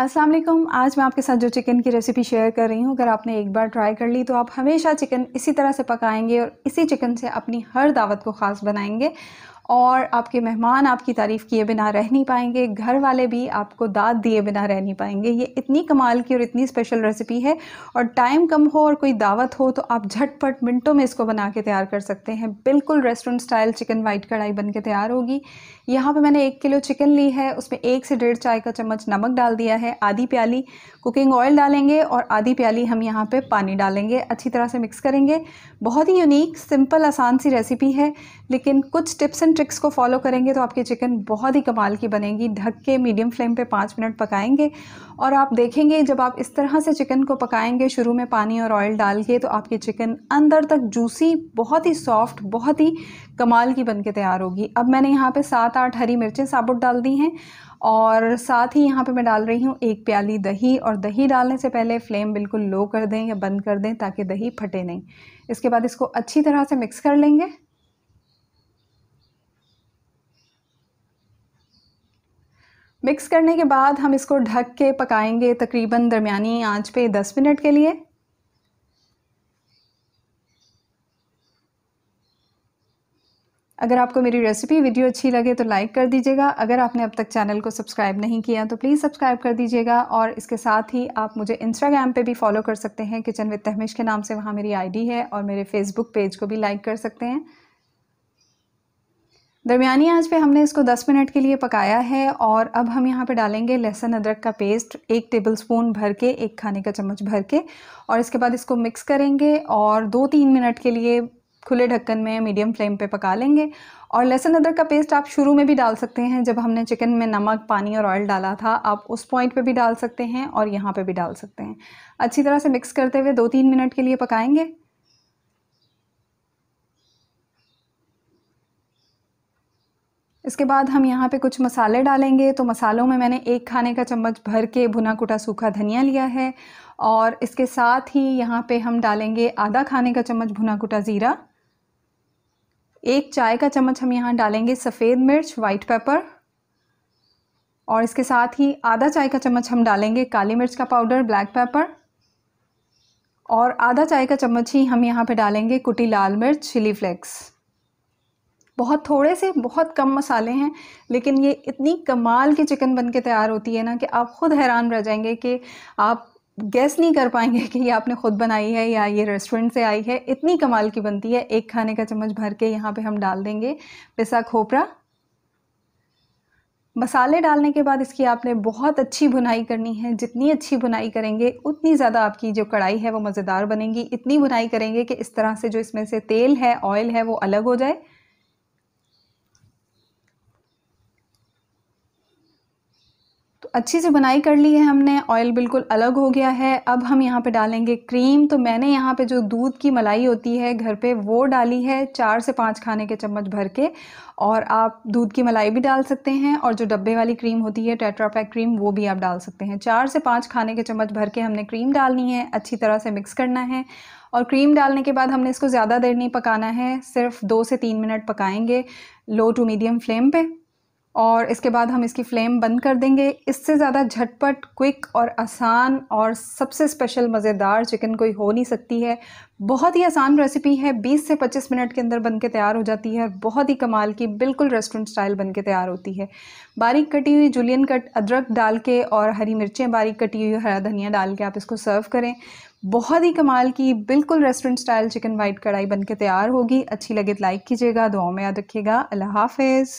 अस्सलाम वालेकुम आज मैं आपके साथ जो चिकन की रेसिपी शेयर कर रही हूँ अगर आपने एक बार ट्राई कर ली तो आप हमेशा चिकन इसी तरह से पकाएंगे और इसी चिकन से अपनी हर दावत को ख़ास बनाएंगे और आपके मेहमान आपकी तारीफ़ किए बिना रह नहीं पाएंगे घर वाले भी आपको दाद दिए बिना रह नहीं पाएंगे ये इतनी कमाल की और इतनी स्पेशल रेसिपी है और टाइम कम हो और कोई दावत हो तो आप झटपट मिनटों में इसको बना के तैयार कर सकते हैं बिल्कुल रेस्टोरेंट स्टाइल चिकन वाइट कढ़ाई बन के तैयार होगी यहाँ पर मैंने एक किलो चिकन ली है उसमें एक से डेढ़ चाय का चम्मच नमक डाल दिया है आधी प्याली कुकिंग ऑयल डालेंगे और आधी प्याली हम यहाँ पर पानी डालेंगे अच्छी तरह से मिक्स करेंगे बहुत ही यूनिक सिंपल आसान सी रेसिपी है लेकिन कुछ टिप्स एंड ट्रिक्स को फॉलो करेंगे तो आपकी चिकन बहुत ही कमाल की बनेगी ढक के मीडियम फ्लेम पे पाँच मिनट पकाएंगे और आप देखेंगे जब आप इस तरह से चिकन को पकाएंगे शुरू में पानी और ऑयल डाल के तो आपकी चिकन अंदर तक जूसी बहुत ही सॉफ्ट बहुत ही कमाल की बन के तैयार होगी अब मैंने यहाँ पर सात आठ हरी मिर्चें साबुत डाल दी हैं और साथ ही यहाँ पे मैं डाल रही हूँ एक प्याली दही और दही डालने से पहले फ्लेम बिल्कुल लो कर दें या बंद कर दें ताकि दही फटे नहीं इसके बाद इसको अच्छी तरह से मिक्स कर लेंगे मिक्स करने के बाद हम इसको ढक के पकाएंगे तकरीबन दरमियानी आंच पे 10 मिनट के लिए अगर आपको मेरी रेसिपी वीडियो अच्छी लगे तो लाइक कर दीजिएगा अगर आपने अब तक चैनल को सब्सक्राइब नहीं किया तो प्लीज़ सब्सक्राइब कर दीजिएगा और इसके साथ ही आप मुझे इंस्टाग्राम पे भी फॉलो कर सकते हैं किचन विद तहमिश के नाम से वहाँ मेरी आईडी है और मेरे फेसबुक पेज को भी लाइक कर सकते हैं दरमियानी आंच पे हमने इसको 10 मिनट के लिए पकाया है और अब हम यहाँ पे डालेंगे लहसुन अदरक का पेस्ट एक टेबलस्पून भर के एक खाने का चम्मच भर के और इसके बाद इसको मिक्स करेंगे और दो तीन मिनट के लिए खुले ढक्कन में मीडियम फ्लेम पे पका लेंगे और लहसुन अदरक का पेस्ट आप शुरू में भी डाल सकते हैं जब हमने चिकन में नमक पानी और ऑयल डाला था आप उस पॉइंट पे भी डाल सकते हैं और यहाँ पे भी डाल सकते हैं अच्छी तरह से मिक्स करते हुए दो तीन मिनट के लिए पकाएंगे इसके बाद हम यहाँ पे कुछ मसाले डालेंगे तो मसालों में मैंने एक खाने का चम्मच भर के भुना कुटा सूखा धनिया लिया है और इसके साथ ही यहाँ पे हम डालेंगे आधा खाने का चम्मच भुना कुटा ज़ीरा एक चाय का चम्मच हम यहाँ डालेंगे सफ़ेद मिर्च वाइट पेपर और इसके साथ ही आधा चाय का चम्मच हम डालेंगे काली मिर्च का पाउडर ब्लैक पेपर और आधा चाय का चम्मच ही हम यहाँ पे डालेंगे कुटी लाल मिर्च चिली फ्लेक्स बहुत थोड़े से बहुत कम मसाले हैं लेकिन ये इतनी कमाल की चिकन बन के तैयार होती है ना कि आप ख़ुद हैरान रह जाएंगे कि आप गैस नहीं कर पाएंगे कि ये आपने ख़ुद बनाई है या ये रेस्टोरेंट से आई है इतनी कमाल की बनती है एक खाने का चम्मच भर के यहाँ पे हम डाल देंगे पिसा खोपरा मसाले डालने के बाद इसकी आपने बहुत अच्छी भुनाई करनी है जितनी अच्छी भुनाई करेंगे उतनी ज़्यादा आपकी जो कढ़ाई है वो मज़ेदार बनेगी इतनी भुनाई करेंगे कि इस तरह से जो इसमें से तेल है ऑयल है वो अलग हो जाए अच्छी से बनाई कर ली है हमने ऑयल बिल्कुल अलग हो गया है अब हम यहाँ पे डालेंगे क्रीम तो मैंने यहाँ पे जो दूध की मलाई होती है घर पे वो डाली है चार से पाँच खाने के चम्मच भर के और आप दूध की मलाई भी डाल सकते हैं और जो डब्बे वाली क्रीम होती है टेट्रापैक क्रीम वो भी आप डाल सकते हैं चार से पाँच खाने के चम्मच भर के हमने क्रीम डालनी है अच्छी तरह से मिक्स करना है और क्रीम डालने के बाद हमने इसको ज़्यादा देर नहीं पकाना है सिर्फ दो से तीन मिनट पकाएँगे लो टू मीडियम फ्लेम पर और इसके बाद हम इसकी फ्लेम बंद कर देंगे इससे ज़्यादा झटपट क्विक और आसान और सबसे स्पेशल मज़ेदार चिकन कोई हो नहीं सकती है बहुत ही आसान रेसिपी है 20 से 25 मिनट के अंदर बन के तैयार हो जाती है और बहुत ही कमाल की बिल्कुल रेस्टोरेंट स्टाइल बन के तैयार होती है बारीक कटी हुई जुलियन कट अदरक डाल के और हरी मिर्चें बारीक कटी हुई हरा धनिया डाल के आप इसको सर्व करें बहुत ही कमाल की बिल्कुल रेस्टोरेंट स्टाइल चिकन वाइट कढ़ाई बन के तैयार होगी अच्छी लगे तो लाइक कीजिएगा दुआओं में याद रखिएगा अल्लाह हाफिज़